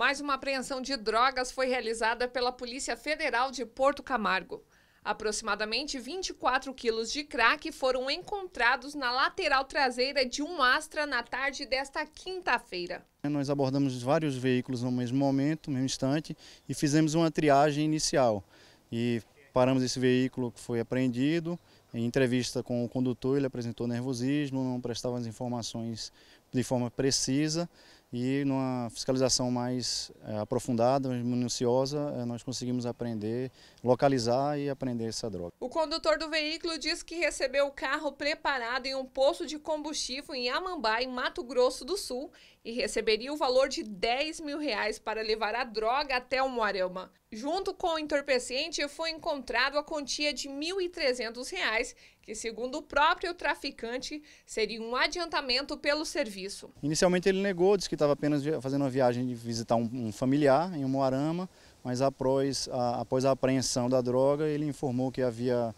mais uma apreensão de drogas foi realizada pela Polícia Federal de Porto Camargo. Aproximadamente 24 quilos de crack foram encontrados na lateral traseira de um Astra na tarde desta quinta-feira. Nós abordamos vários veículos no mesmo momento, no mesmo instante, e fizemos uma triagem inicial. E paramos esse veículo que foi apreendido. Em entrevista com o condutor, ele apresentou nervosismo, não prestava as informações de forma precisa. E numa fiscalização mais eh, aprofundada, mais minuciosa, eh, nós conseguimos aprender, localizar e aprender essa droga. O condutor do veículo diz que recebeu o carro preparado em um posto de combustível em Amambá, em Mato Grosso do Sul, e receberia o valor de 10 mil reais para levar a droga até o Moarema. Junto com o entorpecente foi encontrado a quantia de R$ 1.300, que, segundo o próprio traficante, seria um adiantamento pelo serviço. Inicialmente ele negou, disse que estava apenas fazendo uma viagem de visitar um familiar em Moarama, mas após a, após a apreensão da droga ele informou que havia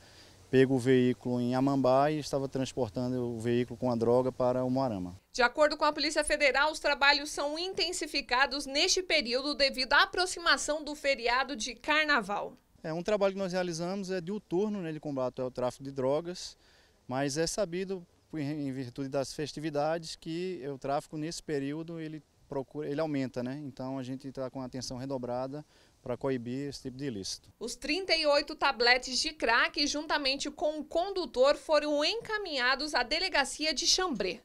pego o veículo em Amambá e estava transportando o veículo com a droga para o Moarama. De acordo com a Polícia Federal, os trabalhos são intensificados neste período devido à aproximação do feriado de carnaval. É um trabalho que nós realizamos é diuturno, né, de combate ao tráfico de drogas, mas é sabido em virtude das festividades que o tráfico nesse período ele procura, ele aumenta, né? Então a gente está com a atenção redobrada para coibir esse tipo de ilícito. Os 38 tabletes de crack, juntamente com o condutor, foram encaminhados à delegacia de Chambré.